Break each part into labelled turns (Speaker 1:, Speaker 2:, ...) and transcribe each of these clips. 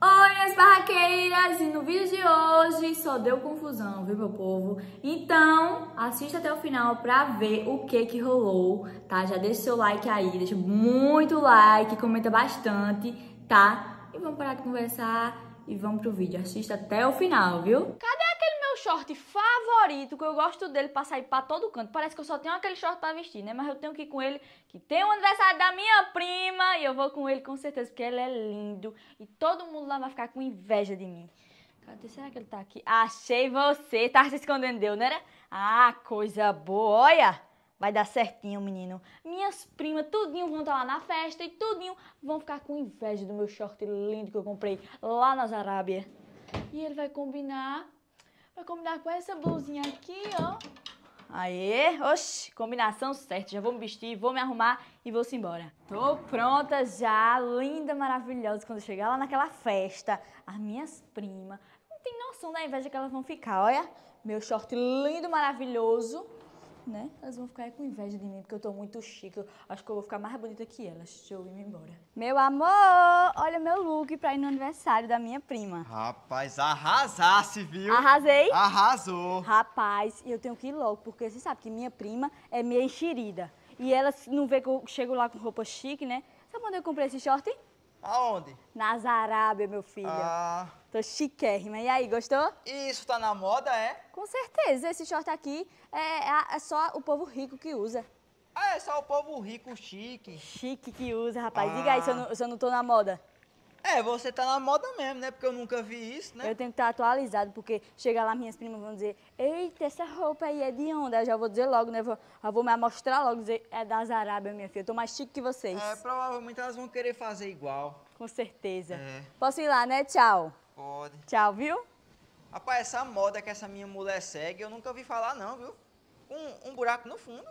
Speaker 1: Oi, minhas barraqueiras! E no vídeo de hoje só deu confusão, viu, meu povo? Então, assista até o final pra ver o que que rolou, tá? Já deixa seu like aí, deixa muito like, comenta bastante, tá? E vamos parar de conversar e vamos pro vídeo. Assista até o final, viu? Cadê short favorito, que eu gosto dele pra sair pra todo canto. Parece que eu só tenho aquele short pra vestir, né? Mas eu tenho que ir com ele, que tem o aniversário da minha prima. E eu vou com ele com certeza, porque ele é lindo. E todo mundo lá vai ficar com inveja de mim. Cadê? Será que ele tá aqui? Achei você. Tá se escondendo, deu, não né? era? Ah, coisa boa. Olha! Vai dar certinho, menino. Minhas primas, tudinho vão estar tá lá na festa e tudinho vão ficar com inveja do meu short lindo que eu comprei lá na Arábia. E ele vai combinar Vai combinar com essa blusinha aqui, ó. Aê, oxi, combinação certa. Já vou me vestir, vou me arrumar e vou-se embora. Tô pronta já, linda, maravilhosa. Quando chegar lá naquela festa, as minhas primas, não tem noção da inveja que elas vão ficar, olha. Meu short lindo, maravilhoso né? Elas vão ficar com inveja de mim, porque eu tô muito chique. acho que eu vou ficar mais bonita que elas. Deixa eu ir -me embora. Meu amor, olha meu look pra ir no aniversário da minha prima.
Speaker 2: Rapaz, arrasasse, viu?
Speaker 1: Arrasei? Arrasou. Rapaz, eu tenho que ir logo, porque você sabe que minha prima é meio enxerida. E ela não vê que eu chego lá com roupa chique, né? Sabe onde eu comprei esse short? Aonde? Na Zarábia, meu filho. Ah. Tô chiquérrima. E aí, gostou? Isso tá na moda, é? Com certeza. Esse short aqui é, é, é só o povo rico que usa. Ah, é só o povo rico chique. Chique que usa, rapaz. Ah. Diga aí ah. se eu, não, se eu não tô na moda. É, você tá na moda mesmo, né? Porque eu nunca vi isso, né? Eu tenho que estar tá atualizado, porque chega lá minhas primas vão dizer Eita, essa roupa aí é de onda. Eu já vou dizer logo, né? Vou, eu vou me mostrar logo, dizer é da Arábia, minha filha. Eu tô mais chique que vocês. É,
Speaker 2: provavelmente elas vão querer fazer igual. Com certeza. É.
Speaker 1: Posso ir lá, né? Tchau pode. Tchau,
Speaker 2: viu? Rapaz, essa moda que essa minha mulher segue, eu nunca ouvi falar não, viu? Com um, um buraco no fundo.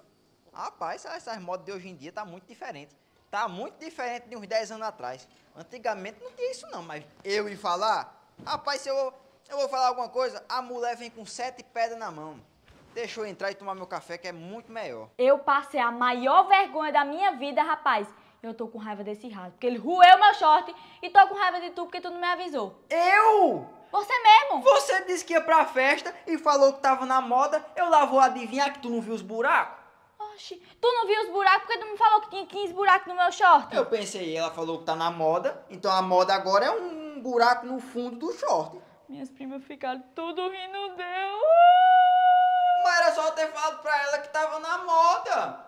Speaker 2: Rapaz, essas, modas de hoje em dia tá muito diferente. Tá muito diferente de uns 10 anos atrás. Antigamente não tinha isso não, mas eu ia falar? Rapaz, se eu, eu vou falar alguma coisa, a mulher vem com sete pedras na mão. Deixa eu entrar e tomar meu café, que é muito melhor.
Speaker 1: Eu passei a maior vergonha da minha vida, rapaz eu tô com raiva desse rato, porque ele roeu meu short e tô com raiva de tu porque tu não me avisou. Eu? Você mesmo? Você disse que ia pra festa e falou que tava na
Speaker 2: moda, eu lá vou adivinhar que tu não viu os buracos? Oxi,
Speaker 1: tu não viu os buracos porque tu me falou que
Speaker 2: tinha 15 buracos no meu short? Eu pensei, ela falou que tá na moda, então a moda agora é um buraco no fundo do short. Minhas primas ficaram tudo rindo deu. Mas era só ter falado pra ela que tava na moda.